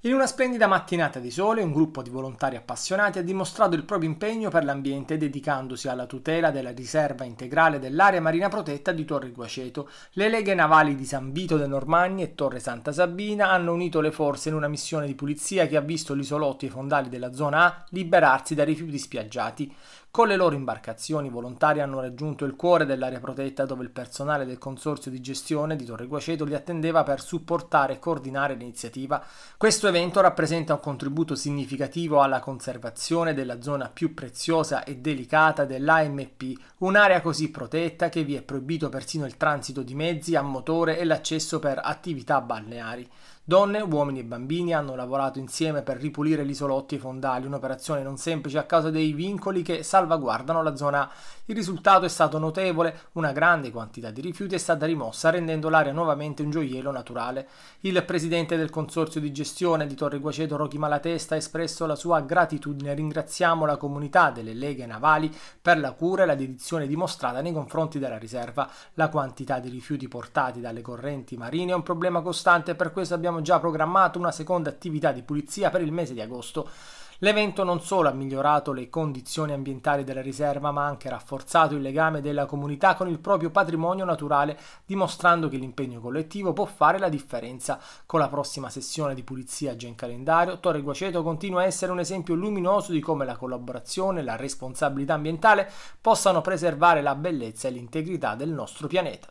In una splendida mattinata di sole, un gruppo di volontari appassionati ha dimostrato il proprio impegno per l'ambiente dedicandosi alla tutela della riserva integrale dell'area marina protetta di Torre Guaceto. Le leghe navali di San Vito de Normagni e Torre Santa Sabina hanno unito le forze in una missione di pulizia che ha visto l'isolotto e i fondali della zona A liberarsi dai rifiuti spiaggiati. Con le loro imbarcazioni i volontari hanno raggiunto il cuore dell'area protetta dove il personale del consorzio di gestione di Torre Guaceto li attendeva per supportare e coordinare l'iniziativa. Questo questo evento rappresenta un contributo significativo alla conservazione della zona più preziosa e delicata dell'AMP, un'area così protetta che vi è proibito persino il transito di mezzi a motore e l'accesso per attività balneari. Donne, uomini e bambini hanno lavorato insieme per ripulire gli isolotti fondali, un'operazione non semplice a causa dei vincoli che salvaguardano la zona. Il risultato è stato notevole, una grande quantità di rifiuti è stata rimossa rendendo l'area nuovamente un gioiello naturale. Il presidente del consorzio di gestione di Torre Guaceto, Rochi Malatesta, ha espresso la sua gratitudine. Ringraziamo la comunità delle leghe navali per la cura e la dedizione dimostrata nei confronti della riserva. La quantità di rifiuti portati dalle correnti marine è un problema costante per questo abbiamo avevamo già programmato una seconda attività di pulizia per il mese di agosto. L'evento non solo ha migliorato le condizioni ambientali della riserva, ma ha anche rafforzato il legame della comunità con il proprio patrimonio naturale, dimostrando che l'impegno collettivo può fare la differenza. Con la prossima sessione di pulizia già in calendario, Torre Guaceto continua a essere un esempio luminoso di come la collaborazione e la responsabilità ambientale possano preservare la bellezza e l'integrità del nostro pianeta.